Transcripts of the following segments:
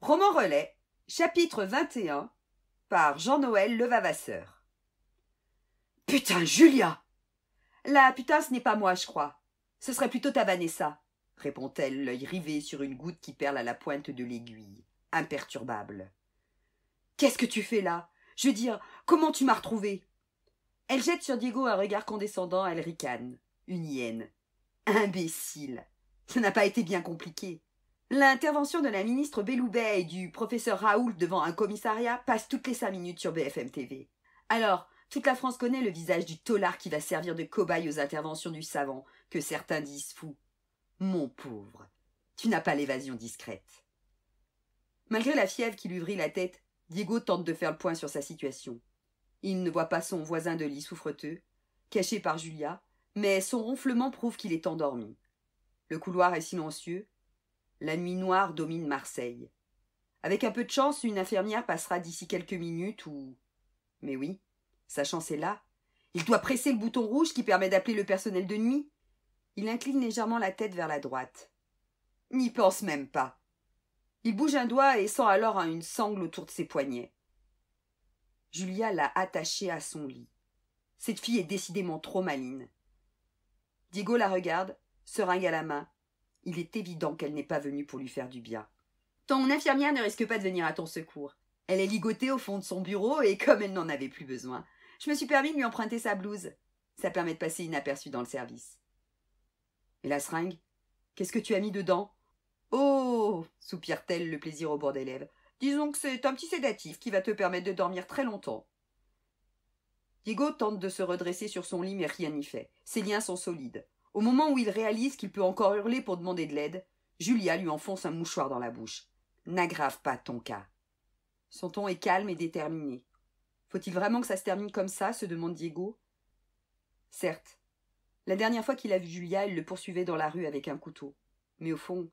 Roman Relais, chapitre 21, par Jean-Noël Levavasseur. Putain, Julia La putain, ce n'est pas moi, je crois. Ce serait plutôt ta Vanessa, répond-elle, l'œil rivé sur une goutte qui perle à la pointe de l'aiguille, imperturbable. Qu'est-ce que tu fais là Je veux dire, comment tu m'as retrouvée Elle jette sur Diego un regard condescendant, elle ricane. Une hyène. Imbécile Ça n'a pas été bien compliqué. L'intervention de la ministre Belloubet et du professeur Raoul devant un commissariat passe toutes les cinq minutes sur BFM TV. Alors, toute la France connaît le visage du tolard qui va servir de cobaye aux interventions du savant, que certains disent fou. Mon pauvre, tu n'as pas l'évasion discrète. Malgré la fièvre qui lui vrit la tête, Diego tente de faire le point sur sa situation. Il ne voit pas son voisin de lit souffreteux, caché par Julia, mais son ronflement prouve qu'il est endormi. Le couloir est silencieux, la nuit noire domine Marseille. Avec un peu de chance, une infirmière passera d'ici quelques minutes ou. Mais oui, sa chance est là. Il doit presser le bouton rouge qui permet d'appeler le personnel de nuit. Il incline légèrement la tête vers la droite. N'y pense même pas. Il bouge un doigt et sent alors une sangle autour de ses poignets. Julia l'a attachée à son lit. Cette fille est décidément trop maline. Diego la regarde, seringue à la main, il est évident qu'elle n'est pas venue pour lui faire du bien. Ton infirmière ne risque pas de venir à ton secours. Elle est ligotée au fond de son bureau et comme elle n'en avait plus besoin, je me suis permis de lui emprunter sa blouse. Ça permet de passer inaperçu dans le service. Et la seringue Qu'est-ce que tu as mis dedans Oh soupire-t-elle le plaisir au bord des lèvres. Disons que c'est un petit sédatif qui va te permettre de dormir très longtemps. Diego tente de se redresser sur son lit, mais rien n'y fait. Ses liens sont solides. Au moment où il réalise qu'il peut encore hurler pour demander de l'aide, Julia lui enfonce un mouchoir dans la bouche. N'aggrave pas ton cas. Son ton est calme et déterminé. Faut-il vraiment que ça se termine comme ça se demande Diego. Certes. La dernière fois qu'il a vu Julia, il le poursuivait dans la rue avec un couteau. Mais au fond,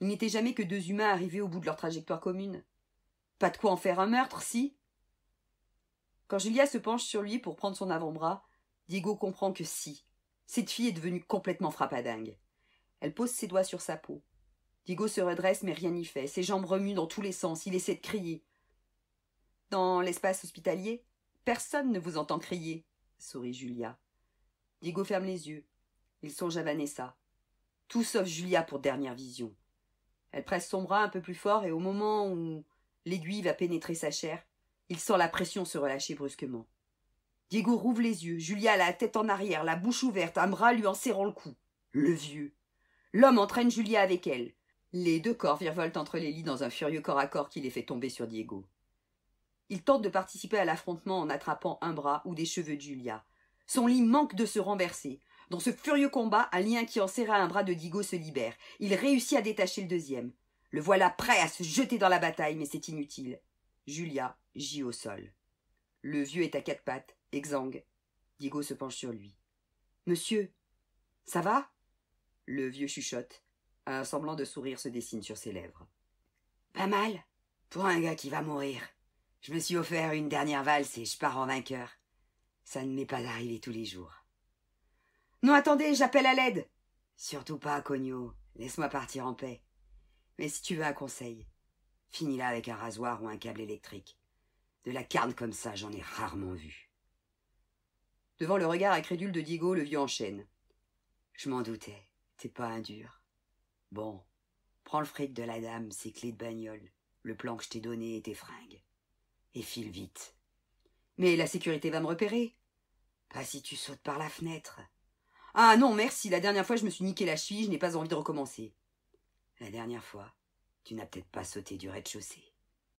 il n'était jamais que deux humains arrivés au bout de leur trajectoire commune. Pas de quoi en faire un meurtre, si Quand Julia se penche sur lui pour prendre son avant-bras, Diego comprend que si, cette fille est devenue complètement frappadingue. Elle pose ses doigts sur sa peau. Digo se redresse, mais rien n'y fait. Ses jambes remuent dans tous les sens. Il essaie de crier. Dans l'espace hospitalier, personne ne vous entend crier, sourit Julia. Digo ferme les yeux. Il songe à Vanessa. Tout sauf Julia pour dernière vision. Elle presse son bras un peu plus fort et au moment où l'aiguille va pénétrer sa chair, il sent la pression se relâcher brusquement. Diego rouvre les yeux, Julia a la tête en arrière, la bouche ouverte, un bras lui en serrant le cou. Le vieux. L'homme entraîne Julia avec elle. Les deux corps virevoltent entre les lits dans un furieux corps à corps qui les fait tomber sur Diego. Il tente de participer à l'affrontement en attrapant un bras ou des cheveux de Julia. Son lit manque de se renverser. Dans ce furieux combat, un lien qui en serra un bras de Diego se libère. Il réussit à détacher le deuxième. Le voilà prêt à se jeter dans la bataille, mais c'est inutile. Julia gît au sol. Le vieux est à quatre pattes. Exsangue. Digo se penche sur lui. Monsieur, ça va Le vieux chuchote. Un semblant de sourire se dessine sur ses lèvres. Pas mal pour un gars qui va mourir. Je me suis offert une dernière valse et je pars en vainqueur. Ça ne m'est pas arrivé tous les jours. Non, attendez, j'appelle à l'aide. Surtout pas, Cogno. Laisse-moi partir en paix. Mais si tu veux un conseil, finis là avec un rasoir ou un câble électrique. De la carne comme ça, j'en ai rarement vu. Devant le regard incrédule de Diego, le vieux enchaîne. Je m'en doutais, t'es pas un dur. Bon, prends le fric de la dame, ses clés de bagnole, le plan que je t'ai donné et tes fringues. Et file vite. Mais la sécurité va me repérer. Pas si tu sautes par la fenêtre. Ah non, merci, la dernière fois je me suis niqué la cheville, je n'ai pas envie de recommencer. La dernière fois, tu n'as peut-être pas sauté du rez-de-chaussée.